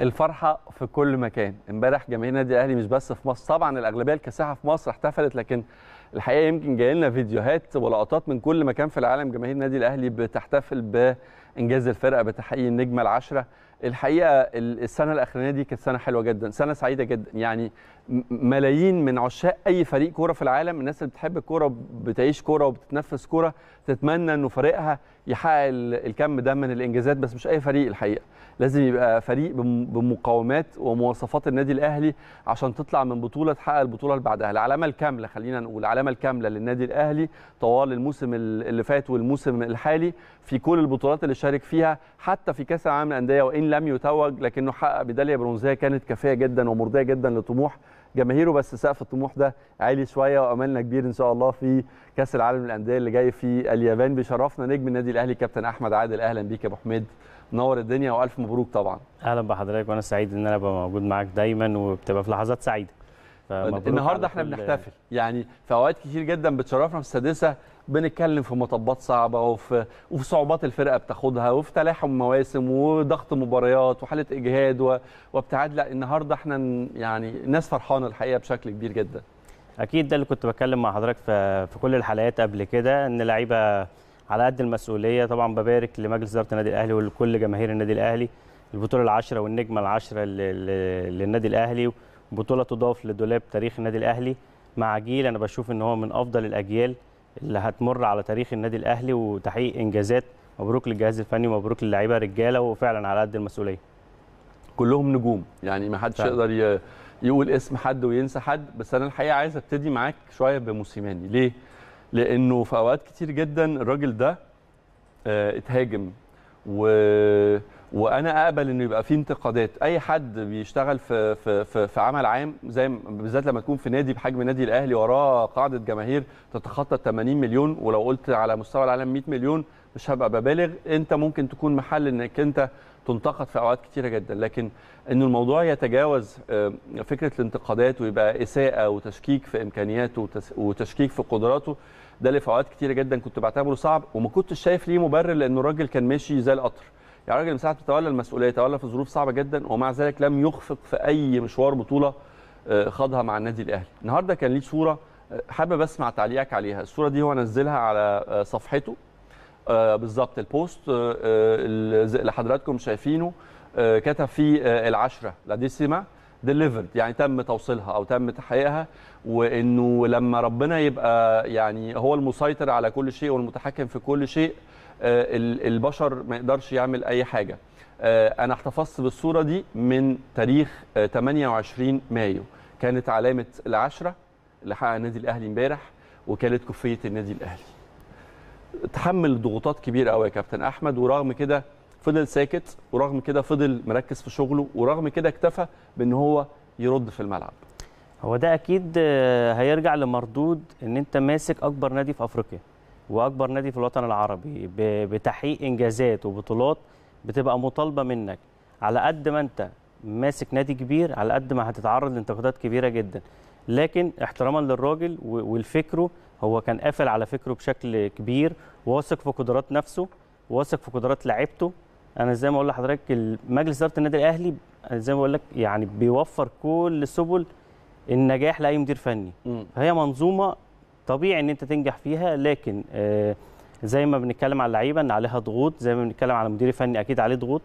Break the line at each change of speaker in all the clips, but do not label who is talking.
الفرحه في كل مكان امبارح جماهير النادي الاهلي مش بس في مصر طبعا الاغلبيه الكاسحه في مصر احتفلت لكن الحقيقه يمكن جاي لنا فيديوهات ولقطات من كل مكان في العالم جماهير النادي الاهلي بتحتفل بانجاز الفرقه بتحقيق النجمه العشره الحقيقه السنه الاخرانيه دي كانت سنه حلوه جدا سنه سعيده جدا يعني ملايين من عشاق اي فريق كوره في العالم الناس اللي بتحب الكوره بتعيش كوره وبتتنفس كوره تتمنى انه فريقها يحقق الكم ده من الانجازات بس مش اي فريق الحقيقه لازم يبقى فريق بمقومات ومواصفات النادي الاهلي عشان تطلع من بطوله تحقق البطوله اللي بعدها العلامه الكامله خلينا نقول العلامه الكامله للنادي الاهلي طوال الموسم اللي فات والموسم الحالي في كل البطولات اللي شارك فيها حتى في كاس العالم للانديه وان لم يتوج لكنه حقق ميداليه برونزيه كانت كافيه جدا ومرضيه جدا لطموح جماهيره بس سقف الطموح ده عالي شويه واملنا كبير ان شاء الله في كاس العالم للانديه اللي جاي في اليابان بيشرفنا نجم النادي الاهلي كابتن احمد عادل اهلا بيك يا ابو حميد منور الدنيا والف مبروك طبعا اهلا بحضرتك وانا سعيد ان انا ابقى موجود معاك دايما وبتبقى في لحظات سعيده النهارده احنا بنحتفل يعني في اوقات كتير جدا بتشرفنا في السادسه بنتكلم في مطبات صعبه وفي وفي صعوبات الفرقه بتاخدها وفي تلاحم مواسم وضغط مباريات وحاله اجهاد وابتعاد لا النهارده احنا يعني الناس فرحانه الحقيقه بشكل كبير جدا اكيد ده اللي كنت بتكلم مع حضرتك في, في كل الحلقات قبل كده ان
لعيبه على قد المسؤوليه طبعا ببارك لمجلس اداره النادي الاهلي ولكل جماهير النادي الاهلي البطوله العاشره والنجمه العاشره للنادي الاهلي بطوله تضاف لدولاب تاريخ النادي الاهلي مع جيل انا بشوف ان هو من افضل الاجيال اللي هتمر على تاريخ النادي الاهلي وتحقيق انجازات مبروك للجهاز الفني ومبروك للعيبه رجاله وفعلا على قد
المسؤوليه كلهم نجوم يعني ما حدش يقدر يقول اسم حد وينسى حد بس انا الحقيقه عايز ابتدي معاك شويه بموسيماني ليه لانه في اوقات كتير جدا الراجل ده آه، اتهاجم و وانا اقبل انه يبقى في انتقادات اي حد بيشتغل في في في, في عمل عام زي بالذات لما تكون في نادي بحجم نادي الاهلي وراه قاعده جماهير تتخطى 80 مليون ولو قلت على مستوى العالم 100 مليون مش هبقى ببالغ انت ممكن تكون محل انك انت تنتقد في اوقات كتيره جدا لكن ان الموضوع يتجاوز آه، فكره الانتقادات ويبقى اساءه وتشكيك في امكانياته وتشكيك في قدراته ده اللي في اوقات كتيره جدا كنت بعتبره صعب وما كنتش شايف ليه مبرر لانه الراجل كان ماشي زي القطر يا يعني راجل مساعد تولى المسؤوليه تولى في ظروف صعبه جدا ومع ذلك لم يخفق في اي مشوار بطوله آه، خاضها مع النادي الاهلي النهارده كان ليه صوره آه، حابب اسمع تعليقك عليها الصوره دي هو نزلها على آه، صفحته بالظبط البوست اللي حضراتكم شايفينه كتب فيه العشره لا ديسيما ديليفرد يعني تم توصيلها او تم تحقيقها وانه لما ربنا يبقى يعني هو المسيطر على كل شيء والمتحكم في كل شيء آه، البشر ما يقدرش يعمل اي حاجه آه، انا احتفظت بالصوره دي من تاريخ 28 آه، مايو كانت علامه العشره اللي حقق النادي الاهلي امبارح وكانت كوفيه النادي الاهلي تحمل ضغوطات كبيره قوي يا كابتن احمد ورغم كده فضل ساكت ورغم كده فضل مركز في شغله ورغم كده اكتفى بان هو يرد في الملعب هو
ده اكيد هيرجع لمردود ان انت ماسك اكبر نادي في افريقيا واكبر نادي في الوطن العربي بتحقيق انجازات وبطولات بتبقى مطالبه منك على قد ما انت ماسك نادي كبير على قد ما هتتعرض لانتقادات كبيره جدا لكن احتراما للراجل والفكره هو كان قافل على فكره بشكل كبير واثق في قدرات نفسه واثق في قدرات لعيبته انا زي ما اقول لحضرتك مجلس اداره النادي الاهلي زي ما بقول لك يعني بيوفر كل سبل النجاح لاي مدير فني م. فهي منظومه طبيعي ان انت تنجح فيها لكن آه، زي ما بنتكلم على اللعيبه ان عليها ضغوط زي ما بنتكلم على مدير فني اكيد عليه ضغوط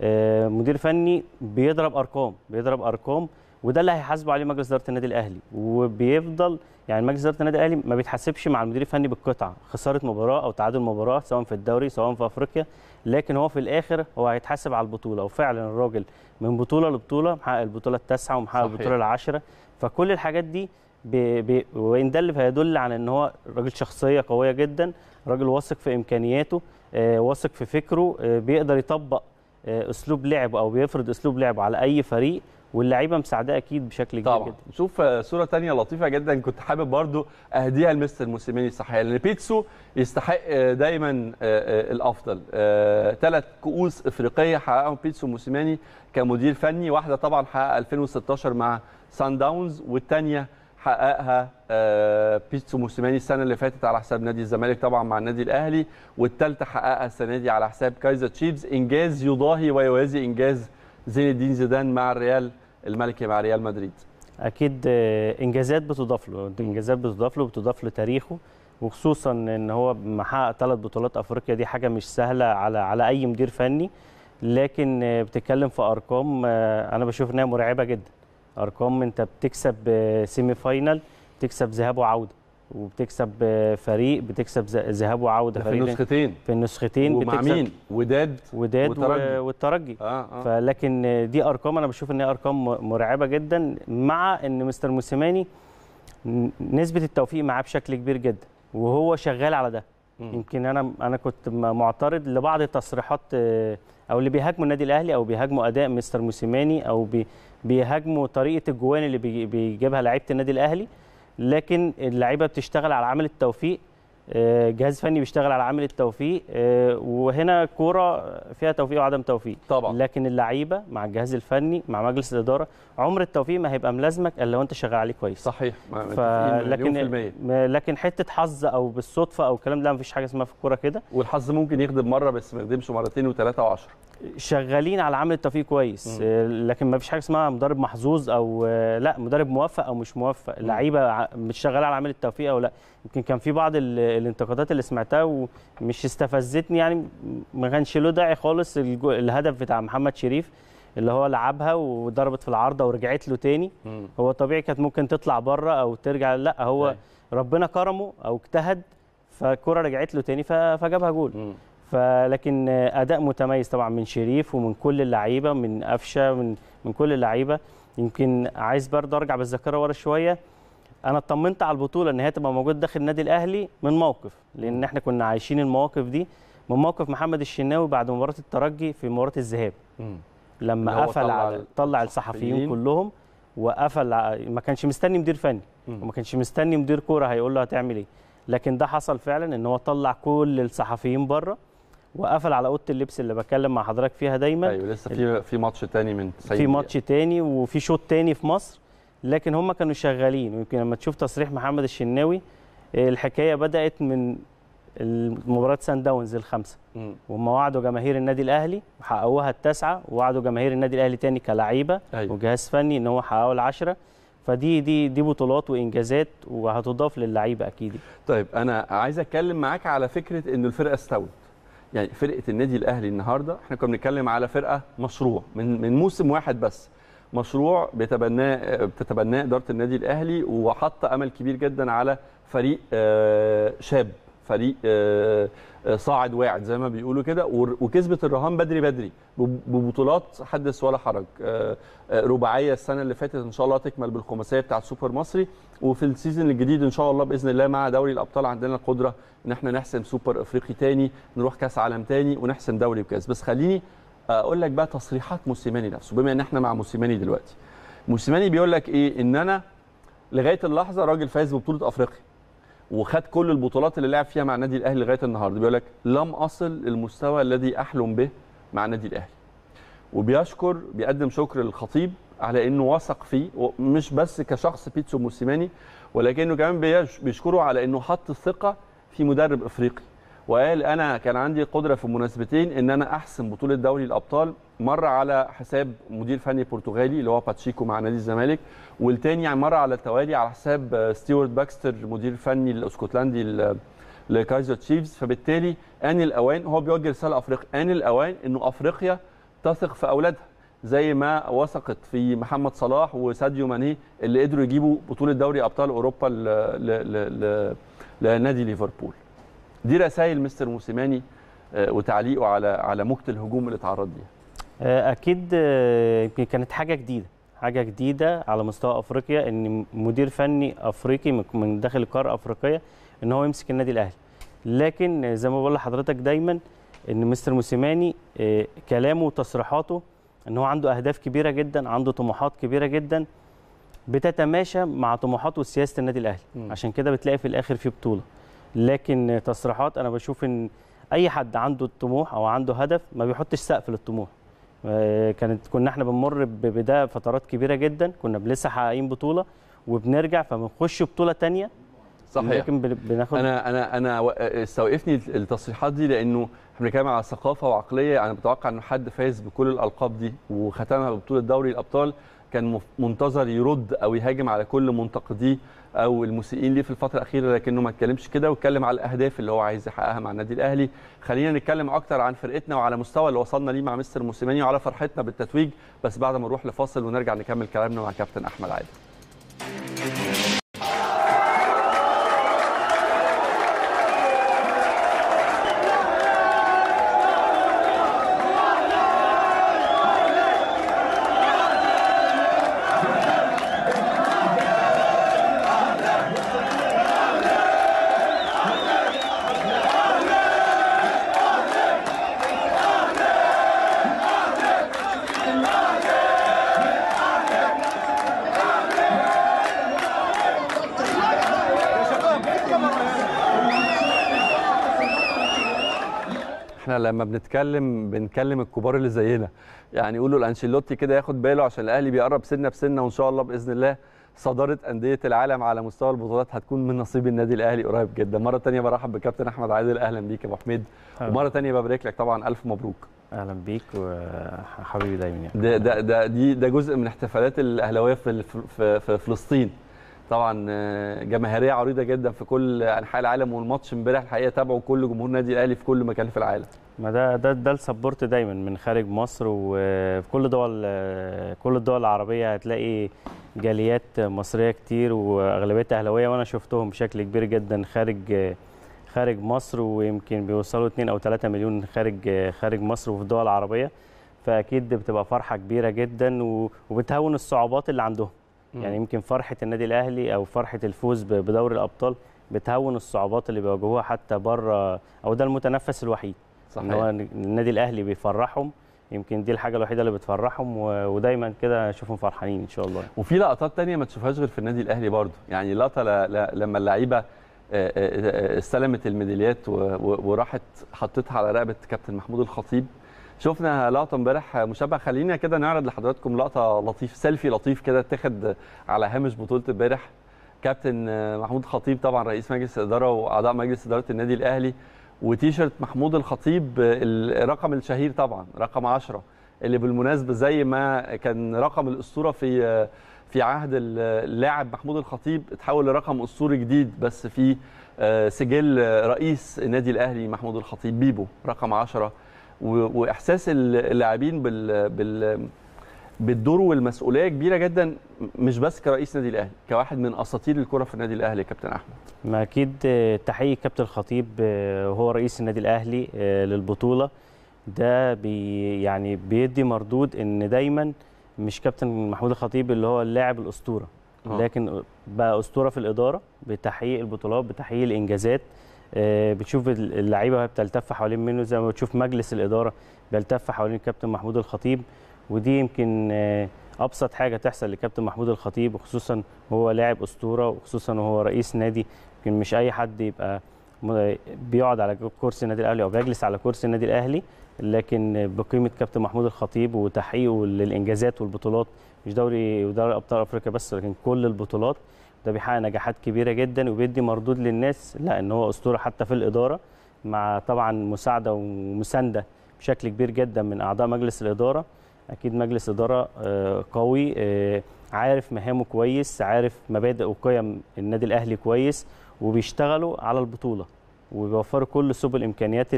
آه، مدير فني بيضرب ارقام بيضرب ارقام وده اللي هيحاسبه عليه مجلس اداره النادي الاهلي وبيفضل يعني مجلس اداره النادي الاهلي ما بيتحاسبش مع المدير الفني بالقطعه خساره مباراه او تعادل مباراه سواء في الدوري سواء في افريقيا لكن هو في الاخر هو هيتحاسب على البطوله وفعلا الراجل من بطوله لبطوله محقق البطوله التاسعه ومحقق البطوله العاشره فكل الحاجات دي بي بي وان ده اللي هيدل على ان هو راجل شخصيه قويه جدا راجل واثق في امكانياته آه واثق في فكره آه بيقدر يطبق آه اسلوب
لعب او بيفرض اسلوب لعب على اي فريق واللعيبه مساعداه اكيد بشكل كبير طبعا جدا. نشوف آه، صوره ثانيه لطيفه جدا كنت حابب برضو اهديها لمستر موسيماني صحيح لان بيتسو يستحق آه، دايما آه، الافضل ثلاث كؤوس افريقيه حققهم بيتسو موسيماني كمدير فني واحده طبعا حقق 2016 مع سان داونز والثانيه حققها آه، بيتسو موسيماني السنه اللي فاتت على حساب نادي الزمالك طبعا مع النادي الاهلي والثالثه حققها السنه دي على حساب كايزر تشيفز انجاز يضاهي ويوازي انجاز زين الدين زيدان مع الريال الملكي مع ريال مدريد
اكيد آه، انجازات بتضاف له انجازات بتضاف له بتضاف لتاريخه وخصوصا ان هو محقق ثلاث بطولات افريقيا دي حاجه مش سهله على على اي مدير فني لكن آه، بتتكلم في ارقام انا بشوف انها مرعبه جدا ارقام انت بتكسب سيمي فاينل بتكسب ذهاب وعوده وبتكسب فريق بتكسب ذهاب وعوده في النسختين في النسختين ومع مين وداد وداد والترجي, والترجي. آه آه. فلكن دي ارقام انا بشوف ان هي ارقام مرعبه جدا مع ان مستر موسيماني نسبه التوفيق معاه بشكل كبير جدا وهو شغال على ده م. يمكن انا انا كنت معترض لبعض التصريحات آه، او اللي بيهاجموا النادي الاهلي او بيهاجموا اداء مستر موسيماني او بيهاجموا طريقه الجوان اللي بيجيبها لعيبه النادي الاهلي لكن اللعيبه بتشتغل على عمل التوفيق آه، جهاز فني بيشتغل على عمل التوفيق آه، وهنا كوره فيها توفيق وعدم توفيق طبعا لكن اللعيبه مع الجهاز الفني مع مجلس الاداره عمر التوفيق ما هيبقى ملازمك الا لو انت شغال عليه
كويس صحيح ف... لكن
لكن حته حظ او بالصدفه او الكلام ده فيش حاجه اسمها في الكوره كده والحظ ممكن يخدم مره بس ما يخدمش مرتين وثلاثه وعشرة شغالين على عمل التوفيق كويس آه، لكن ما فيش حاجه اسمها مدرب محظوظ او آه، لا مدرب موفق او مش موفق اللعيبه مش شغاله على عمل التوفيق او لا يمكن كان في بعض الانتقادات اللي سمعتها ومش استفزتني يعني ما كانش له داعي خالص الهدف بتاع محمد شريف اللي هو لعبها وضربت في العارضه ورجعت له تاني مم. هو طبيعي كانت ممكن تطلع بره او ترجع لا هو مم. أيوة. ربنا كرمه او اجتهد فالكره رجعت له تاني فجابها جول مم. فلكن اداء متميز طبعا من شريف ومن كل اللعيبه من قفشه من من كل اللعيبه يمكن عايز برضه ارجع بالذاكره ورا شويه انا اطمنت على البطوله ان هي تبقى موجوده داخل النادي الاهلي من موقف لان احنا كنا عايشين المواقف دي من موقف محمد الشناوي بعد مباراه الترجي في مباراه الذهاب لما قفل طلع, طلع الصحفيين كلهم وقفل ما كانش مستني مدير فني وما كانش مستني مدير كوره هيقول له هتعمل ايه لكن ده حصل فعلا ان هو طلع كل الصحفيين بره وقفل على اوضه اللبس اللي بكلم مع حضرتك فيها دايما ايوه لسه
في في ماتش تاني من سيدي في ماتش
تاني وفي شوط تاني في مصر لكن هم كانوا شغالين ويمكن لما تشوف تصريح محمد الشناوي الحكايه بدات من مباراه سان داونز الخمسه وهم وعدوا جماهير النادي الاهلي وحققوها التاسعه ووعدوا جماهير النادي الاهلي تاني كلعيبه أيوة. وجهاز فني ان هو حققوا العشره فدي دي دي
بطولات وانجازات وهتضاف للعيبه اكيد طيب انا عايز اتكلم معاك على فكره ان الفرقه استوت يعني فرقه النادي الاهلي النهارده احنا كنا بنتكلم على فرقه مشروع من من موسم واحد بس مشروع بتتبناه بتتبناه اداره النادي الاهلي وحط امل كبير جدا على فريق آه، شاب فريق آه، صاعد واعد زي ما بيقولوا كده وكسبت الرهان بدري بدري ببطولات حدث ولا حرج آه، آه، رباعيه السنه اللي فاتت ان شاء الله تكمل بالخماسيه بتاعه سوبر مصري وفي السيزون الجديد ان شاء الله باذن الله مع دوري الابطال عندنا القدره ان احنا نحسم سوبر افريقي تاني نروح كاس عالم تاني ونحسم دوري وكاس بس خليني آه، اقول لك بقى تصريحات موسيماني نفسه بما ان احنا مع موسيماني دلوقتي موسيماني بيقول لك ايه ان انا لغايه اللحظه راجل فايز ببطوله افريقيا وخد كل البطولات اللي لعب فيها مع النادي الاهلي لغايه النهارده بيقول لك لم اصل للمستوى الذي احلم به مع النادي الاهلي وبيشكر بيقدم شكر للخطيب على انه وثق فيه مش بس كشخص بيتسو موسيماني ولكنه كمان بيشكره على انه حط الثقه في مدرب افريقي وقال انا كان عندي قدره في مناسبتين ان انا احسم بطوله دوري الابطال مره على حساب مدير فني برتغالي اللي هو باتشيكو مع نادي الزمالك والتاني يعني مره على التوالي على حساب ستيوارت باكستر مدير فني الاسكتلندي لكايزر تشيفز فبالتالي ان الاوان هو بيوجه رساله افريقيا ان الاوان انه افريقيا تثق في اولادها زي ما وثقت في محمد صلاح وساديو ماني اللي قدروا يجيبوا بطوله دوري ابطال اوروبا لنادي ليفربول دي رسائل مستر موسيماني آه، وتعليقه على على موجه الهجوم اللي اتعرض ليها
آه، اكيد يمكن آه، كانت حاجه جديده حاجه جديده على مستوى افريقيا ان مدير فني افريقي من داخل القاره الافريقيه ان هو يمسك النادي الاهلي لكن زي ما بقول لحضرتك دايما ان مستر موسيماني كلامه وتصريحاته ان هو عنده اهداف كبيره جدا عنده طموحات كبيره جدا بتتماشى مع طموحات وسياسه النادي الاهلي عشان كده بتلاقي في الاخر في بطوله لكن تصريحات انا بشوف ان اي حد عنده الطموح او عنده هدف ما بيحطش سقف للطموح آه، كانت كنا احنا بنمر بده فترات كبيره جدا كنا لسه حققين بطوله وبنرجع فبنخش بطوله ثانيه صحيح لكن بناخد انا
انا انا آه، استوقفني التصريحات دي لانه احنا بنتكلم على ثقافه وعقليه انا بتوقع ان حد فاز بكل الالقاب دي وختمها ببطوله دوري الابطال كان منتظر يرد او يهاجم على كل منتقديه او المسيئين ليه في الفتره الاخيره لكنه ما اتكلمش كده واتكلم على الاهداف اللي هو عايز يحققها مع النادي الاهلي خلينا نتكلم اكتر عن فرقتنا وعلى المستوى اللي وصلنا ليه مع مستر موسيماني وعلى فرحتنا بالتتويج بس بعد ما نروح لفاصل ونرجع نكمل كلامنا مع كابتن احمد عادل احنا لما بنتكلم بنكلم الكبار اللي زينا يعني يقولوا الانشيلوتي كده ياخد باله عشان الاهلي بيقرب سنه بسنه وان شاء الله باذن الله صداره انديه العالم على مستوى البطولات هتكون من نصيب النادي الاهلي قريب جدا مره ثانيه برحب بكابتن احمد عادل اهلا بيك يا ابو حميد ومره ثانيه ببارك لك طبعا الف مبروك اهلا بيك وحبيبي دايما يعني. ده ده ده دي ده جزء من احتفالات الاهلاويه في, في, في فلسطين طبعا آه، جماهيريه عريضه جدا في كل انحاء العالم والماتش امبارح الحقيقه تابعه كل جمهور النادي الاهلي في كل مكان في العالم
ما ده ده ده السبورت دايما من خارج مصر وفي كل دول كل الدول العربيه هتلاقي جاليات مصريه كتير واغلبيتها اهلاويه وانا شفتهم بشكل كبير جدا خارج خارج مصر ويمكن بيوصلوا 2 او 3 مليون خارج خارج مصر وفي الدول العربيه فاكيد بتبقى فرحه كبيره جدا وبتهون الصعوبات اللي عندهم يعني يمكن فرحه النادي الاهلي او فرحه الفوز بدوري الابطال بتهون الصعوبات اللي بيواجهوها حتى بره او ده المتنفس الوحيد صحيح. ان هو النادي الاهلي بيفرحهم يمكن دي الحاجه الوحيده اللي
بتفرحهم ودايما كده اشوفهم فرحانين ان شاء الله وفي لقطات تانية ما تشوفهاش غير في النادي الاهلي برضه يعني لقطه لما اللعيبه آه، آه، آه، استلمت الميداليات وراحت حطيتها على رقبه كابتن محمود الخطيب شفنا لقطه امبارح مشابهه خلينا كده نعرض لحضراتكم لقطه لطيف سيلفي لطيف كده اتاخد على هامش بطوله امبارح كابتن محمود خطيب طبعا رئيس مجلس الاداره واعضاء مجلس اداره النادي الاهلي وتيشرت محمود الخطيب الرقم الشهير طبعا رقم 10 اللي بالمناسبه زي ما كان رقم الاسطوره في في عهد اللاعب محمود الخطيب اتحول لرقم اسطوري جديد بس في آه، سجل رئيس النادي الاهلي محمود الخطيب بيبو رقم 10 واحساس اللاعبين بال بال بالدور والمسؤوليه كبيره جدا مش بس كرئيس نادي الاهلي كواحد من اساطير الكره في النادي الاهلي كابتن احمد ما اكيد آه، تحقيق كابتن الخطيب آه، هو
رئيس النادي الاهلي آه، للبطوله ده بي يعني بيدي مردود ان دايما مش كابتن محمود الخطيب اللي هو اللاعب الاسطوره لكن بقى اسطوره في الاداره بتحقيق البطولات بتحقيق الانجازات بتشوف اللعيبه وهي بتلتف حوالين منه زي ما بتشوف مجلس الاداره بيلتف حوالين كابتن محمود الخطيب ودي يمكن ابسط حاجه تحصل لكابتن محمود الخطيب وخصوصا هو لاعب اسطوره وخصوصا وهو رئيس نادي يمكن مش اي حد يبقى بيقعد على كرسي النادي الاهلي او بيجلس على كرسي النادي الاهلي لكن بقيمه كابتن محمود الخطيب وتحقيقه للانجازات والبطولات مش دوري ودوري ابطال افريقيا بس لكن كل البطولات ده بيحقق نجاحات كبيره جدا وبيدي مردود للناس لا ان هو اسطوره حتى في الاداره مع طبعا مساعده ومسانده بشكل كبير جدا من اعضاء مجلس الاداره اكيد مجلس اداره آه، قوي آه، عارف مهامه كويس عارف مبادئ وقيم النادي الاهلي كويس وبيشتغلوا على البطوله وبيوفروا كل سبل امكانيات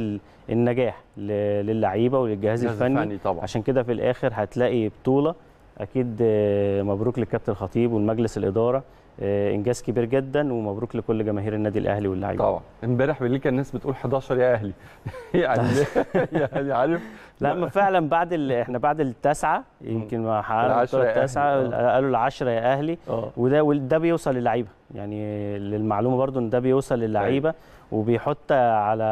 النجاح للعيبه وللجهاز الفني طبعا. عشان كده في الاخر هتلاقي بطوله اكيد آه، مبروك للكابتن الخطيب والمجلس الاداره آه، انجاز كبير جدا ومبروك لكل جماهير النادي الاهلي واللعيبه طبعا
امبارح بالليل كان الناس بتقول 11
يا اهلي يعني طيب. يعني عارف لا ما فعلا بعد ال... احنا بعد التاسعه يمكن ما حققنا التاسعه آه. قالوا العشرة يا اهلي آه. وده وده بيوصل للعيبه يعني للمعلومه برضو ان ده بيوصل للعيبه طيب. وبيحط على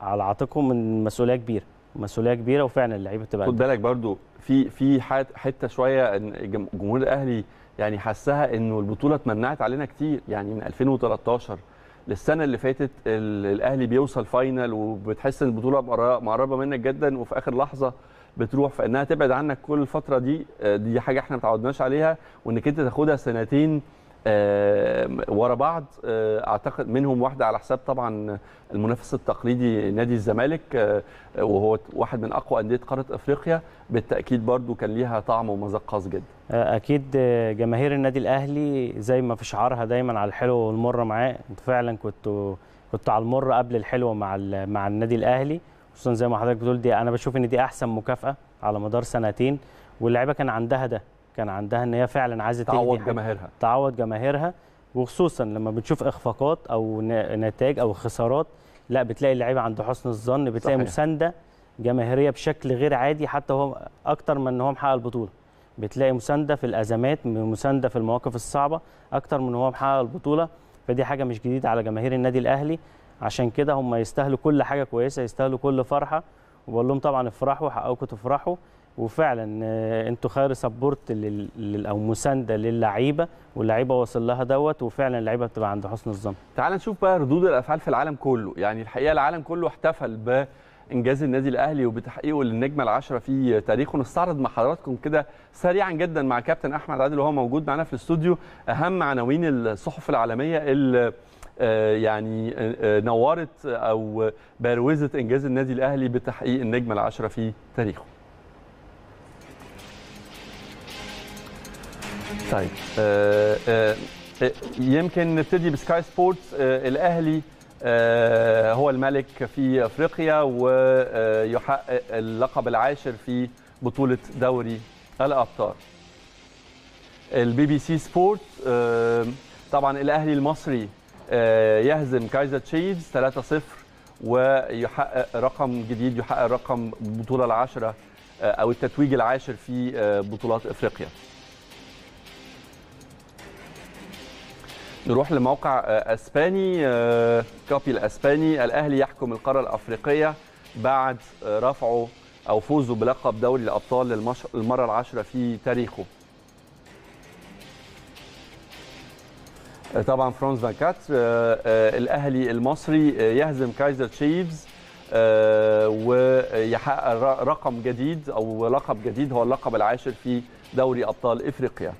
على عاتقهم من مسؤوليه كبيره مسؤوليه كبيره وفعلا اللعيبه بتبقى خد بالك برضو في في حته شويه جمهور الاهلي يعني حاسها انه البطوله اتمنعت علينا كتير يعني من 2013 للسنه اللي فاتت الاهلي بيوصل فاينل وبتحس ان البطوله مقربه منك جدا وفي اخر لحظه بتروح فانها تبعد عنك كل الفتره دي آه، دي حاجه احنا ما تعودناش عليها وانك انت تاخدها سنتين ورا بعض آه، اعتقد منهم واحده على حساب طبعا المنافس التقليدي نادي الزمالك آه، وهو واحد من اقوى انديه قاره افريقيا بالتاكيد برضو كان ليها طعم ومذاق خاص جدا
آه، اكيد جماهير النادي الاهلي زي ما في شعارها دايما على الحلو والمر معاه انتوا فعلا كنتوا كنتوا على المر قبل الحلو مع مع النادي الاهلي خصوصا زي ما حضرتك بتقول دي انا بشوف ان دي احسن مكافاه على مدار سنتين واللعيبه كان عندها ده كان عندها ان هي فعلا عايزه تعوض جماهيرها تعوض جماهيرها وخصوصا لما بتشوف اخفاقات او نتائج او خسارات لا بتلاقي اللعيبه عند حسن الظن بتلاقي صحيح. مسانده جماهيريه بشكل غير عادي حتى هو اكتر من ان هو محقق البطوله بتلاقي مسانده في الازمات مسانده في المواقف الصعبه اكتر من ان هو محقق البطوله فدي حاجه مش جديده على جماهير النادي الاهلي عشان كده هم يستاهلوا كل حاجه كويسه يستاهلوا كل فرحه وبقول لهم طبعا افرحوا حققوا تفرحوا وفعلا آه، انتوا خير سبورت لل... او مسانده للعيبه واللعيبه واصل لها دوت
وفعلا اللعيبه بتبقى عند حسن الظن. تعال نشوف بقى ردود الافعال في العالم كله، يعني الحقيقه العالم كله احتفل بانجاز النادي الاهلي وبتحقيقه للنجمه العشره في تاريخه، نستعرض مع حضراتكم كده سريعا جدا مع كابتن احمد عادل وهو موجود معنا في الاستوديو اهم عناوين الصحف العالميه اللي آه، يعني آه، نورت او بروزت انجاز النادي الاهلي بتحقيق النجمه العشره في تاريخه. طيب آه، آه، آه، يمكن نبتدي بسكاي سبورتس الاهلي هو الملك في افريقيا ويحقق اللقب العاشر في بطوله دوري الابطال البي بي سي سبورت طبعا الاهلي المصري يهزم كايزر تشيفز 3-0 ويحقق رقم جديد يحقق رقم البطوله العاشره او التتويج العاشر في بطولات افريقيا نروح لموقع آه، اسباني آه، كوبي الاسباني الاهلي يحكم القاره الافريقيه بعد آه، رفعه او فوزه بلقب دوري الابطال للمره العاشره في تاريخه طبعا فرانس 24 الاهلي المصري يهزم كايزر تشيفز ويحقق رقم جديد او لقب جديد هو اللقب العاشر في دوري ابطال افريقيا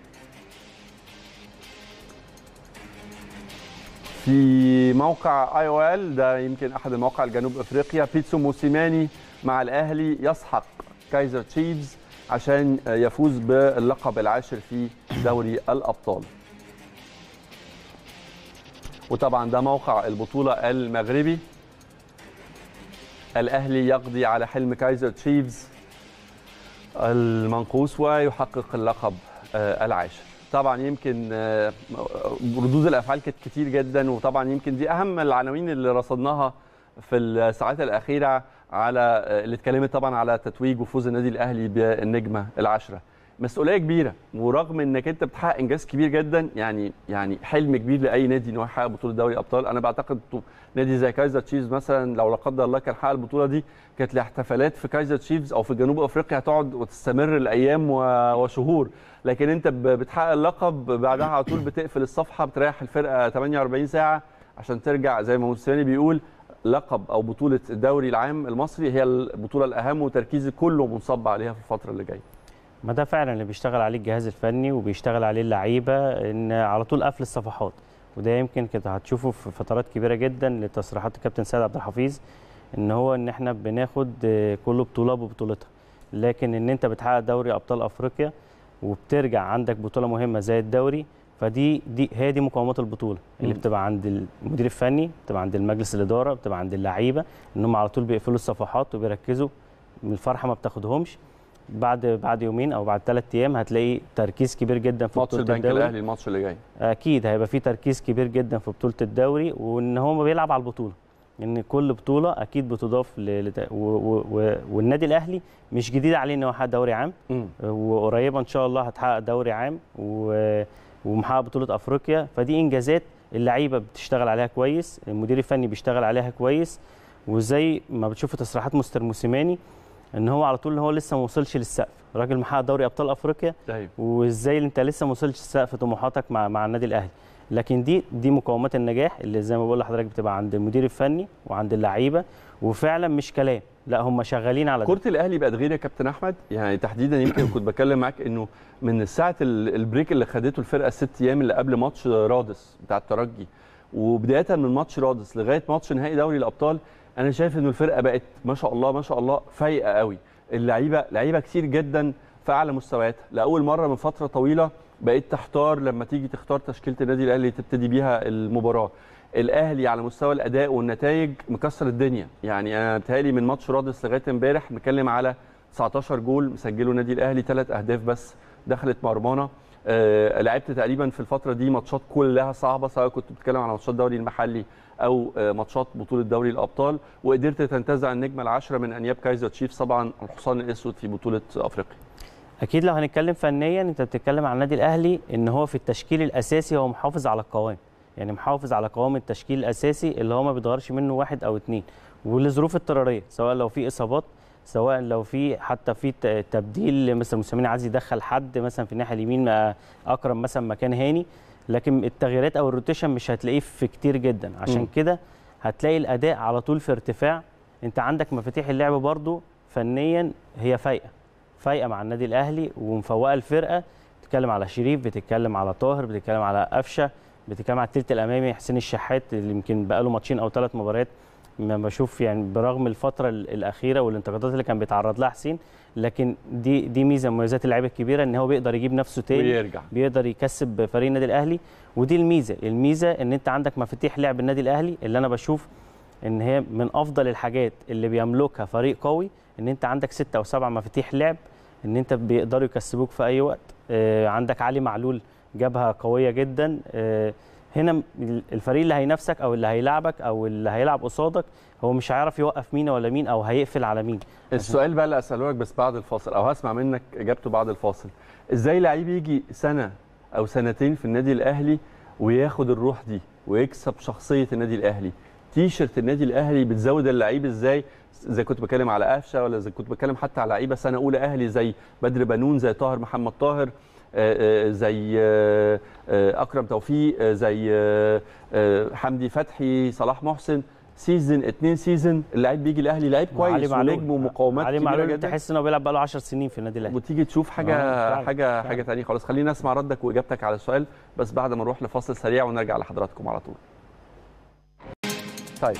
في موقع اي او ال ده يمكن احد المواقع الجنوب افريقيا بيتسو موسيماني مع الاهلي يسحق كايزر تشيفز عشان يفوز باللقب العاشر في دوري الابطال وطبعا ده موقع البطوله المغربي الاهلي يقضي على حلم كايزر تشيفز المنقوص ويحقق اللقب آه، العاشر طبعا يمكن آه، ردود الافعال كانت كتير جدا وطبعا يمكن دي اهم العناوين اللي رصدناها في الساعات الاخيره على آه، اللي اتكلمت طبعا على تتويج وفوز النادي الاهلي بالنجمه العاشره مسؤوليه كبيره ورغم انك انت بتحقق انجاز كبير جدا يعني يعني حلم كبير لاي نادي ان هو يحقق بطوله دوري ابطال انا بعتقد نادي زي كايزر تشيفز مثلا لو لا قدر الله كان حقق البطوله دي كانت الاحتفالات في كايزر تشيفز او في جنوب افريقيا هتقعد وتستمر لايام وشهور لكن انت بتحقق اللقب بعدها على طول بتقفل الصفحه بتريح الفرقه 48 ساعه عشان ترجع زي ما موسيماني بيقول لقب او بطوله الدوري العام المصري هي البطوله الاهم وتركيزي كله منصب عليها في الفتره اللي جايه
ما ده فعلا اللي بيشتغل عليه الجهاز الفني وبيشتغل عليه اللعيبه ان على طول قفل الصفحات وده يمكن كده هتشوفه في فترات كبيره جدا لتصريحات الكابتن سيد عبد الحفيظ ان هو ان احنا بناخد كل بطوله ببطولتها لكن ان انت بتحقق دوري ابطال افريقيا وبترجع عندك بطوله مهمه زي الدوري فدي دي هي دي مقومات البطوله اللي بتبقى عند المدير الفني بتبقى عند المجلس الاداره بتبقى عند اللعيبه ان هم على طول بيقفلوا الصفحات وبيركزوا الفرحه ما بتاخدهمش بعد بعد يومين او بعد ثلاث ايام هتلاقي تركيز كبير جدا في بطوله البنك الدوري الاهلي الماتش اللي جاي اكيد هيبقى في تركيز كبير جدا في بطوله الدوري وان هو بيلعب على البطوله ان كل بطوله اكيد بتضاف ل... و... و... والنادي الاهلي مش جديد عليه ان هو حقق دوري عام م. وقريبا ان شاء الله هتحقق دوري عام و... ومحقق بطوله افريقيا فدي انجازات اللعيبه بتشتغل عليها كويس المدير الفني بيشتغل عليها كويس وزي ما بتشوف تصريحات مستر موسيماني ان هو على طول هو لسه ما وصلش للسقف راجل محقق دوري ابطال افريقيا طيب وازاي انت لسه ما وصلش لسقف طموحاتك مع مع النادي الاهلي لكن دي دي مقومات النجاح اللي زي ما بقول لحضرتك بتبقى عند المدير الفني وعند اللعيبه
وفعلا مش كلام لا هم شغالين على كره الاهلي بقت غير يا كابتن احمد يعني تحديدا يمكن كنت بتكلم معاك انه من ساعه البريك اللي خدته الفرقه الست ايام اللي قبل ماتش رادس بتاع الترجي وبدايه من ماتش رادس لغايه ماتش نهائي دوري الابطال انا شايف انه الفرقه بقت ما شاء الله ما شاء الله فايقه قوي اللعيبه لعيبه كتير جدا في اعلى مستوياتها لاول مره من فتره طويله بقيت تحتار لما تيجي تختار تشكيله النادي الاهلي تبتدي بيها المباراه الاهلي على مستوى الاداء والنتائج مكسر الدنيا يعني انا تهالي من ماتش رادس لغايه امبارح بنتكلم على 19 جول مسجله النادي الاهلي ثلاث اهداف بس دخلت مرمانا آه لعبت تقريبا في الفتره دي ماتشات كلها صعبه سواء كنت بتتكلم على ماتشات الدوري المحلي او آه، ماتشات بطوله دوري الابطال وقدرت تنتزع النجمه العاشره من انياب كايزر تشيفز طبعا الحصان الاسود في بطوله افريقيا
اكيد لو هنتكلم فنيا انت بتتكلم عن النادي الاهلي ان هو في التشكيل الاساسي هو محافظ على القوام يعني محافظ على قوام التشكيل الاساسي اللي هو ما بيتغيرش منه واحد او اتنين ولظروف اضطراريه سواء لو في اصابات سواء لو في حتى في تبديل مثلا مسلمين عايز يدخل حد مثلا في الناحيه اليمين اكرم آه، مثلا مكان هاني لكن التغييرات او الروتيشن مش هتلاقيه في كتير جدا عشان كده هتلاقي الاداء على طول في ارتفاع انت عندك مفاتيح اللعب برضو فنيا هي فايقه فايقه مع النادي الاهلي ومفوقه الفرقه بتتكلم على شريف بتتكلم على طاهر بتتكلم على قفشه بتتكلم على الثلث الامامي حسين الشحات اللي يمكن بقى له ماتشين او ثلاث مباريات ما بشوف يعني برغم الفتره الاخيره والانتقادات اللي كان بيتعرض لها حسين لكن دي دي ميزه من مميزات اللعيبه الكبيره ان هو بيقدر يجيب نفسه تاني ويرجع. بيقدر يكسب فريق النادي الاهلي ودي الميزه الميزه ان انت عندك مفاتيح لعب النادي الاهلي اللي انا بشوف ان هي من افضل الحاجات اللي بيملكها فريق قوي ان انت عندك ستة او سبع مفاتيح لعب ان انت بيقدروا يكسبوك في اي وقت آه، عندك علي معلول جبهه قويه جدا آه هنا الفريق اللي هينافسك او اللي هيلاعبك او اللي هيلعب قصادك هو مش هيعرف يوقف
مين ولا مين او هيقفل على مين السؤال بقى اللي اساله لك بس بعد الفاصل او هسمع منك اجابته بعد الفاصل ازاي لعيب يجي سنه او سنتين في النادي الاهلي وياخد الروح دي ويكسب شخصيه النادي الاهلي تيشرت النادي الاهلي بتزود اللعيب ازاي زي كنت بتكلم على قفشه ولا زي كنت بتكلم حتى على لعيبه سنه اولى اهلي زي بدر بنون زي طاهر محمد طاهر آه، آه، زي آه، اكرم توفيق زي حمدي فتحي صلاح محسن سيزن اتنين سيزن اللعيب بيجي الاهلي لعيب كويس ونجم ومقاومات علي معلول تحس انه بيلعب بقاله 10 سنين في النادي الاهلي وتيجي تشوف حاجه آه. حاجه فعلا. حاجه ثانيه خالص خلينا اسمع ردك واجابتك على السؤال بس بعد ما نروح لفاصل سريع ونرجع لحضراتكم على طول طيب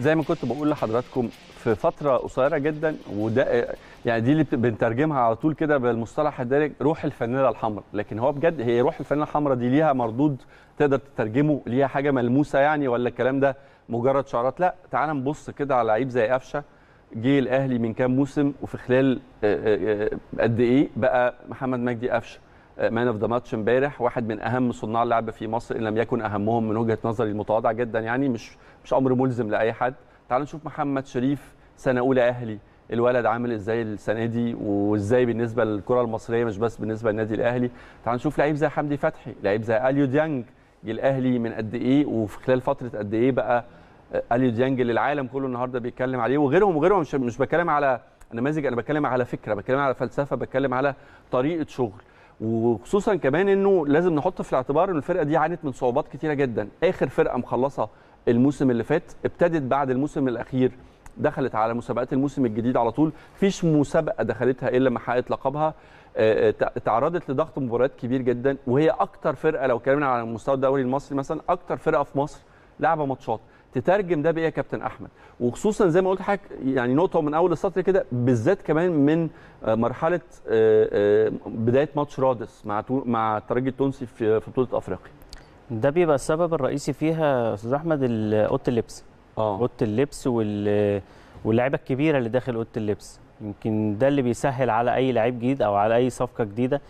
زي ما كنت بقول لحضراتكم في فتره قصيره جدا وده يعني دي اللي بنترجمها على طول كده بالمصطلح الدارج روح الفانيلا الحمراء لكن هو بجد هي روح الفانيلا الحمراء دي ليها مردود تقدر تترجمه ليها حاجه ملموسه يعني ولا الكلام ده مجرد شعارات لا تعال نبص كده على لعيب زي قفشه جه الاهلي من كام موسم وفي خلال آه، آه، آه، قد ايه بقى محمد مجدي قفشه مان اوف ذا ماتش امبارح واحد من اهم صناع اللعب في مصر ان لم يكن اهمهم من وجهه نظري المتواضعه جدا يعني مش مش امر ملزم لاي حد تعال نشوف محمد شريف سنه اولى اهلي الولد عامل ازاي السنه دي وازاي بالنسبه للكره المصريه مش بس بالنسبه للنادي الاهلي تعال نشوف لعيب زي حمدي فتحي لعيب زي اليو ديانج جه الاهلي من قد ايه وفي خلال فتره قد ايه بقى اليو ديانج اللي العالم كله النهارده بيتكلم عليه وغيرهم وغيرهم مش, مش بتكلم على نماذج انا بتكلم على فكره بتكلم على فلسفه بتكلم على طريقه شغل وخصوصا كمان انه لازم نحط في الاعتبار ان الفرقه دي عانت من صعوبات كتيره جدا اخر فرقه مخلصه الموسم اللي فات ابتدت بعد الموسم الاخير دخلت على مسابقات الموسم الجديد على طول فيش مسابقه دخلتها الا ما حققت لقبها آه، تعرضت لضغط مباريات كبير جدا وهي اكتر فرقه لو اتكلمنا على مستوى الدوري المصري مثلا اكتر فرقه في مصر لعبه ماتشات تترجم ده بايه يا كابتن احمد وخصوصا زي ما قلت لحضرتك يعني نقطه من اول السطر كده بالذات كمان من آه، مرحله آه، بدايه ماتش رادس مع مع الترجي التونسي في بطوله افريقيا ده بيبقى السبب
الرئيسي فيها يا استاذ احمد اوضه اللبس آه. اوضه اللبس وال واللعيبه الكبيره اللي داخل اوضه اللبس يمكن ده اللي بيسهل على اي لعيب جديد او على اي صفقه جديده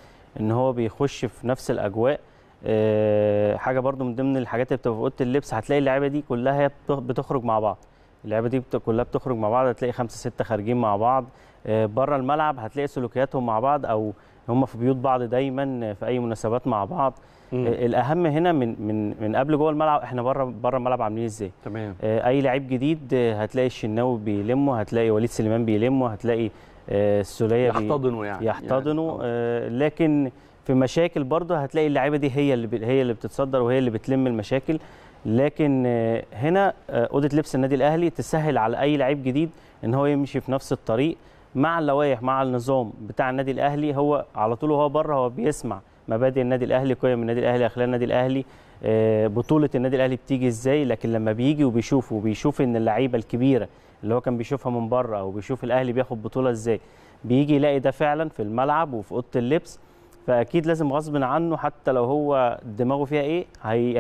ان هو بيخش في نفس الاجواء أه حاجه برده من ضمن الحاجات اللي بتبقى في اوضه اللبس هتلاقي اللعيبه دي كلها هي بتخرج مع بعض اللعيبه دي كلها بتخرج مع بعض هتلاقي خمسه سته خارجين مع بعض أه بره الملعب هتلاقي سلوكياتهم مع بعض او هم في بيوت بعض دايما في اي مناسبات مع بعض مم. آه، الاهم هنا من من من قبل جوه الملعب احنا بره بره الملعب عاملين ازاي تمام آه، اي لعيب جديد آه، هتلاقي الشناوي بيلمه هتلاقي وليد سليمان بيلمه هتلاقي السوليه يحتضنوا يعني يحتضنوا يعني. لكن في مشاكل برضه هتلاقي اللعيبه دي هي اللي هي اللي بتتصدر وهي اللي بتلم المشاكل لكن هنا اوضه لبس النادي الاهلي تسهل على اي لعيب جديد ان هو يمشي في نفس الطريق مع اللوائح مع النظام بتاع النادي الاهلي هو على طول وهو بره هو بيسمع مبادئ النادي الاهلي قيم النادي الاهلي اخلاق النادي الاهلي آه، بطوله النادي الاهلي بتيجي ازاي لكن لما بيجي وبيشوف وبيشوف ان اللعيبه الكبيره اللي هو كان بيشوفها من بره او بيشوف الاهلي بياخد بطوله ازاي بيجي يلاقي ده فعلا في الملعب وفي اوضه اللبس فاكيد لازم غصب عنه حتى لو هو دماغه فيها ايه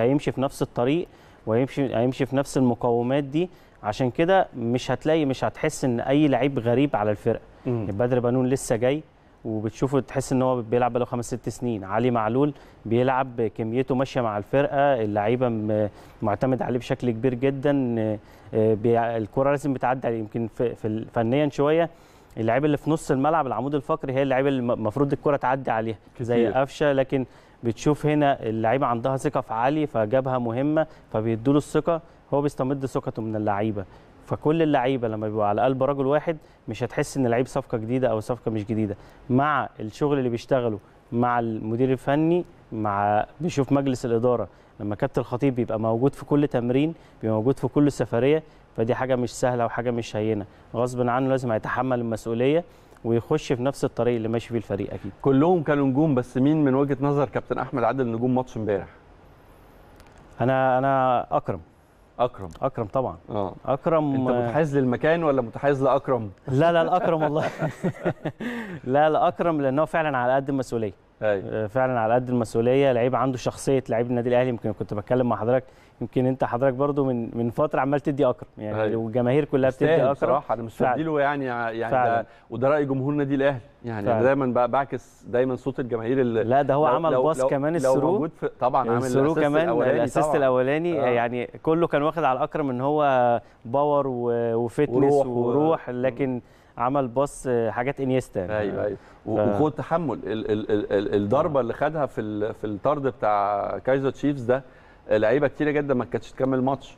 هيمشي في نفس الطريق وهيمشي هيمشي في نفس المقومات دي عشان كده مش هتلاقي مش هتحس ان اي لعيب غريب على الفرقه يعني بدر بنون لسه جاي وبتشوفه تحس ان هو بيلعب بقاله خمس ست سنين علي معلول بيلعب كميته ماشيه مع الفرقه اللعيبه معتمد عليه بشكل كبير جدا آه، الكره لازم بتعدي عليه يمكن في فنيا شويه اللعيبه اللي في نص الملعب العمود الفقري هي اللعيبه اللي المفروض الكره تعدي عليها زي قفشه لكن بتشوف هنا اللعيبه عندها ثقه في علي فجابها مهمه فبيدوا له الثقه هو بيستمد ثقته من اللعيبه فكل اللعيبه لما بيبقوا على قلب رجل واحد مش هتحس ان لعيب صفقه جديده او صفقه مش جديده مع الشغل اللي بيشتغله مع المدير الفني مع بيشوف مجلس الاداره لما كابتن الخطيب بيبقى موجود في كل تمرين بيبقى موجود في كل سفريه فدي حاجه مش سهله وحاجه مش هينه غصب عنه لازم هيتحمل المسؤوليه ويخش في نفس الطريق اللي ماشي فيه الفريق اكيد كلهم
كانوا نجوم بس مين من وجهه نظر كابتن احمد عادل نجوم ماتش امبارح
انا انا اكرم اكرم اكرم طبعا
اه اكرم انت آه، متحيز للمكان ولا متحيز لاكرم لا لا لاكرم والله
لا لاكرم لان هو فعلا على قد المسؤوليه أي. أيوه. آه، فعلا على قد المسؤوليه لعيب عنده شخصيه لعيب النادي الاهلي يمكن كنت بتكلم مع حضرتك يمكن انت حضرتك برضو من من فتره عمال تدي اكرم يعني والجماهير أيوه. كلها بتدي اكرم بصراحه انا مش بدي
له يعني يعني ده وده راي جمهور النادي الاهلي يعني فعلا. دايما بعكس دايما صوت الجماهير اللي لا ده هو لو عمل باص كمان السرو طبعا عمل السرو كمان الاسيست الاولاني آه. يعني
كله كان واخد على اكرم ان هو باور وفتنس وروح, وروح آه. لكن عمل باص حاجات انيستا يعني ايوه ايوه ف... وقوه
تحمل الضربه اللي خدها في في الطرد بتاع كايزر تشيفز ده لعيبه كتيره جدا ما كانتش تكمل ماتش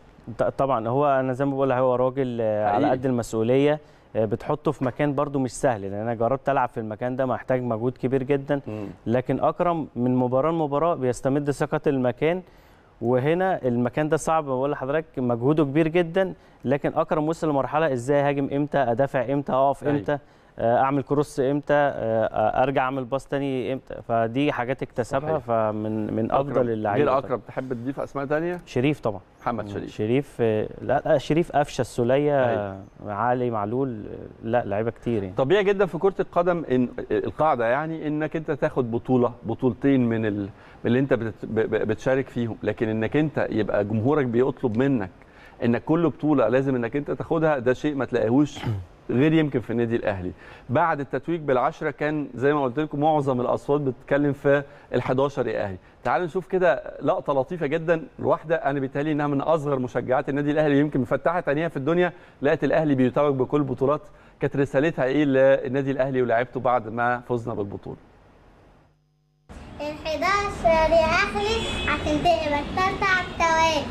طبعا هو انا زي ما بقول هو راجل آه، على قد المسؤوليه
آه، بتحطه في مكان برده مش سهل لان انا جربت العب في المكان ده محتاج مجهود كبير جدا لكن اكرم من مباراه لمباراه بيستمد ثقه المكان وهنا المكان ده صعب بقول لحضرتك مجهوده كبير جدا لكن اكرم وصل لمرحله ازاي هاجم امتى ادافع امتى اقف أيوه. امتى أي. آه، اعمل كروس امتى آه، آه، ارجع اعمل باص تاني امتى فدي حاجات اكتسبها فمن من افضل اللعيبه جيل اقرب
تحب تضيف اسماء تانية
شريف طبعا محمد شريف شريف لا, لا شريف قفشه السوليه أيوه. علي
معلول لا لعيبه كتير يعني طبيعي جدا في كره القدم ان القاعده يعني انك انت تاخد بطوله بطولتين من ال... اللي انت بت... بتشارك فيهم لكن انك انت يبقى جمهورك بيطلب منك انك كل بطوله لازم انك انت تاخدها ده شيء ما تلاقيهوش غير يمكن في النادي الاهلي بعد التتويج بالعشرة كان زي ما قلت لكم معظم الاصوات بتتكلم في ال11 يا اهلي تعالوا نشوف كده لقطه لطيفه جدا الواحده انا بيتهيألي انها من اصغر مشجعات النادي الاهلي يمكن مفتحه تانية في الدنيا لقت الاهلي بيتوج بكل البطولات كانت رسالتها ايه للنادي الاهلي ولاعيبته بعد ما فزنا بالبطوله
ال11 يا اهلي هتنتهي تبقى الثالثه على التوالي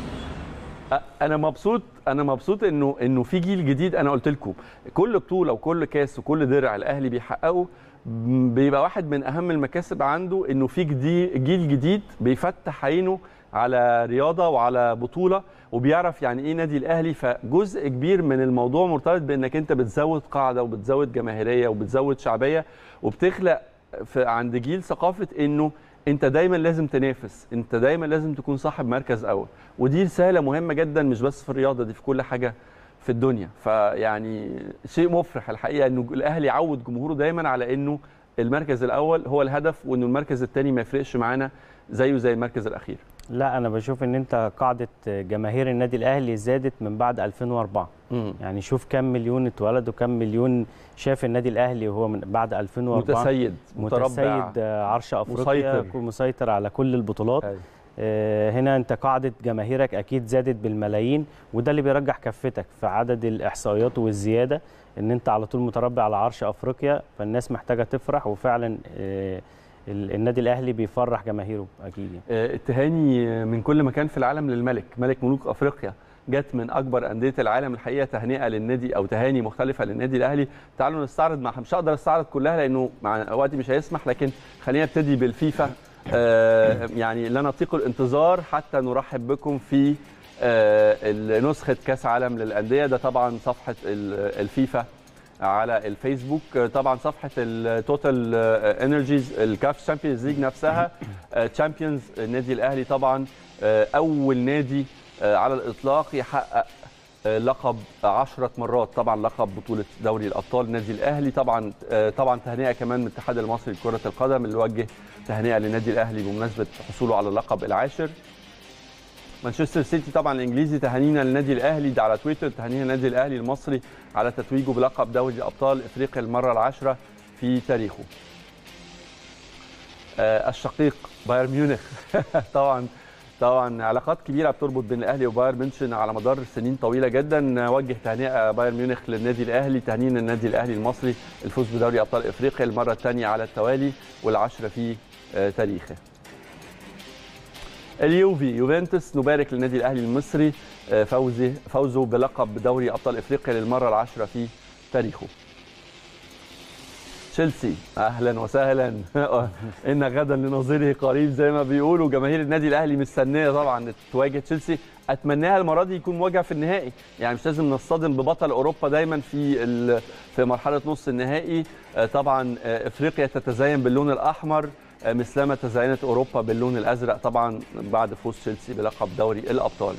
انا مبسوط انا مبسوط انه انه في جيل جديد انا قلت لكم كل بطوله وكل كاس وكل درع الاهلي بيحققه بيبقى واحد من اهم المكاسب عنده انه في جديد جيل جديد بيفتح عينه على رياضه وعلى بطوله وبيعرف يعني ايه نادي الاهلي فجزء كبير من الموضوع مرتبط بانك انت بتزود قاعده وبتزود جماهيريه وبتزود شعبيه وبتخلق عند جيل ثقافه انه انت دايما لازم تنافس انت دايما لازم تكون صاحب مركز اول ودي رساله مهمه جدا مش بس في الرياضه دي في كل حاجه في الدنيا فيعني شيء مفرح الحقيقه انه الاهلي يعود جمهوره دايما على انه المركز الاول هو الهدف وانه المركز الثاني ما يفرقش معانا زيه زي المركز الاخير
لا انا بشوف ان انت قاعده جماهير النادي الاهلي زادت من بعد 2004 مم. يعني شوف كم مليون اتولد وكم مليون شاف النادي الاهلي وهو من بعد 2004 متسيد متربع متسيد آه، عرش افريقيا مسيطر, مسيطر على كل البطولات أي. أيوة. آه، هنا انت قاعده جماهيرك اكيد زادت بالملايين وده اللي بيرجح كفتك في عدد الاحصائيات والزياده ان انت على طول متربع على عرش افريقيا فالناس محتاجه تفرح وفعلا آه،
النادي الاهلي بيفرح جماهيره اكيد يعني. آه، التهاني من كل مكان في العالم للملك ملك ملوك افريقيا جت من اكبر انديه العالم الحقيقه تهنئه للنادي او تهاني مختلفه للنادي الاهلي تعالوا نستعرض مع مش هقدر استعرض كلها لانه مع وقتي مش هيسمح لكن خلينا نبتدي بالفيفا آه يعني لا نطيق الانتظار حتى نرحب بكم في آه نسخه كاس عالم للانديه ده طبعا صفحه الفيفا على الفيسبوك آه، طبعا صفحه التوتال انرجيز آه، الكاف تشامبيونز ليج نفسها تشامبيونز آه، النادي الاهلي طبعا اول نادي على الاطلاق يحقق لقب 10 مرات طبعا لقب بطوله دوري الابطال النادي الاهلي طبعا طبعا تهنئه كمان من الاتحاد المصري لكره القدم اللي وجه تهنئه للنادي الاهلي بمناسبه حصوله على اللقب العاشر مانشستر سيتي طبعا الانجليزي تهانينا للنادي الاهلي ده على تويتر تهانينا للنادي الاهلي المصري على تتويجه بلقب دوري ابطال افريقيا المره العاشره في تاريخه. آه الشقيق بايرن ميونخ طبعا طبعا علاقات كبيره بتربط بين الاهلي وبايرن ميونخ على مدار سنين طويله جدا وجه تهنئه بايرن ميونخ للنادي الاهلي تهنينا للنادي الاهلي المصري الفوز بدوري ابطال افريقيا المره الثانيه على التوالي والعشره في آه، تاريخه اليوفي يوفنتوس نبارك للنادي الاهلي المصري آه، فوزه فوزه بلقب دوري ابطال افريقيا للمره العاشره في تاريخه تشيلسي اهلا وسهلا ان غدا لنظيره قريب زي ما بيقولوا جماهير النادي الاهلي مستنيه طبعا تواجه تشيلسي اتمناها المره دي يكون مواجهه في النهائي يعني مش لازم نصطدم ببطل اوروبا دايما في في مرحله نص النهائي آه، طبعا آه، افريقيا تتزين باللون الاحمر مثلما تزينت أوروبا باللون الأزرق طبعا بعد فوز تشيلسي بلقب دوري الأبطال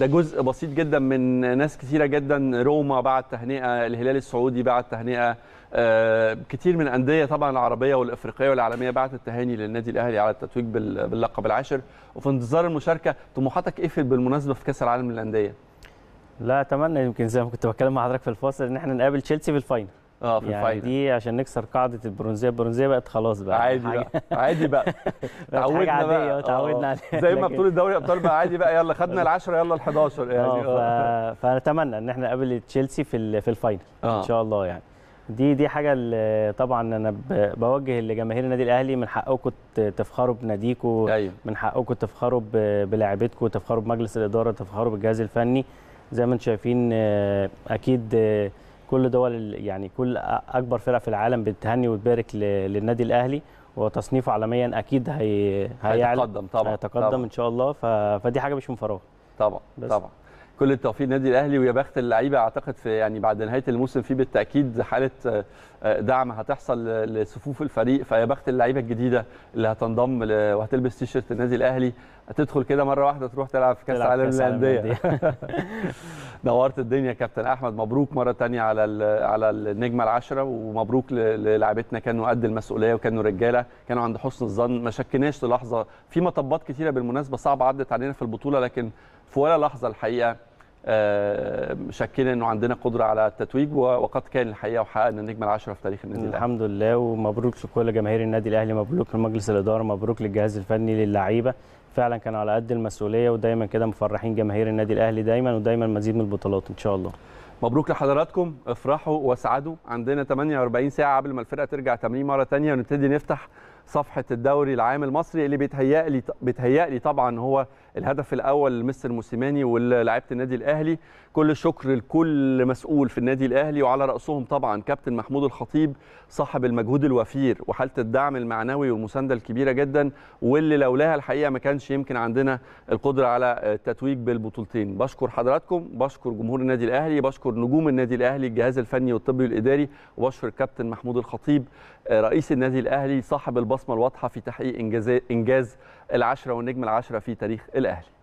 ده جزء بسيط جدا من ناس كثيره جدا روما بعد تهنئه الهلال السعودي بعد تهنئه آه، كتير من الانديه طبعا العربيه والافريقيه والعالميه بعتت تهاني للنادي الاهلي على التتويج باللقب العاشر وفي انتظار المشاركه طموحاتك ايه بالمناسبه في كاس العالم للانديه؟ لا اتمنى يمكن زي ما كنت بتكلم مع حضرتك في
الفاصل ان احنا نقابل تشيلسي في الفاينل اه في يعني الفاينل دي عشان نكسر قاعده البرونزيه البرونزيه بقت خلاص
بقى عادي بقى عادي بقى تعودنا بقى اه، تعودنا اه. عليها زي ما بطوله دوري ابطال بقى عادي بقى يلا خدنا اه. ال10 يلا ال11 يعني اه
فنتمنى ان احنا نقابل تشيلسي في في الفاينل ان شاء الله يعني دي دي حاجه اللي طبعا انا بوجه لجماهير النادي الاهلي من حقكم تفخروا بناديكم أيوه. من حقكم تفخروا بلاعبتكم تفخروا بمجلس الاداره تفخروا بالجهاز الفني زي ما انتم شايفين اكيد كل دول يعني كل اكبر فرق في العالم بتهني وتبارك للنادي الاهلي وتصنيفه عالميا اكيد هي... هيتقدم طبعا هيتقدم طبعًا. ان
شاء الله فدي حاجه مش من فراغ طبعا طبعا كل التوفيق للنادي الاهلي ويا بخت اللعيبه اعتقد في يعني بعد نهايه الموسم في بالتاكيد حاله آه، آه، دعم هتحصل لصفوف الفريق فيا بخت اللعيبه الجديده اللي هتنضم وهتلبس تيشيرت النادي الاهلي هتدخل كده مره واحده تروح تلعب في كاس العالم للانديه نورت الدنيا كابتن احمد مبروك مره ثانيه على على النجمه العشره ومبروك للاعبتنا كانوا قد المسؤوليه وكانوا رجاله كانوا عند حسن الظن ما شكناش للحظه في مطبات كتيره بالمناسبه صعبه عدت علينا في البطوله لكن في ولا لحظه الحقيقه آه، شكلنا انه عندنا قدره على التتويج وقد كان الحقيقه وحققنا النجمه العاشره في تاريخ النادي الاهلي
الحمد لله ومبروك لكل جماهير النادي الاهلي مبروك لمجلس الاداره مبروك للجهاز الفني للعيبه فعلا كانوا على قد المسؤوليه
ودايما كده مفرحين جماهير النادي الاهلي دايما ودايما مزيد من البطولات ان شاء الله مبروك لحضراتكم افرحوا واسعدوا عندنا 48 ساعه قبل ما الفرقه ترجع تمرين مره ثانيه ونبتدي نفتح صفحه الدوري العام المصري اللي بيتهيأ لي بيتهيأ لي طبعا هو الهدف الاول لمستر موسيماني ولاعيبه النادي الاهلي كل الشكر لكل مسؤول في النادي الاهلي وعلى راسهم طبعا كابتن محمود الخطيب صاحب المجهود الوفير وحاله الدعم المعنوي والمسانده الكبيره جدا واللي لولاها الحقيقه ما كانش يمكن عندنا القدره على التتويج بالبطولتين بشكر حضراتكم بشكر جمهور النادي الاهلي بشكر نجوم النادي الاهلي الجهاز الفني والطبي والاداري وبشكر الكابتن محمود الخطيب رئيس النادي الاهلي صاحب البصمه الواضحه في تحقيق انجاز انجاز العشره والنجم العشره في تاريخ الاهلي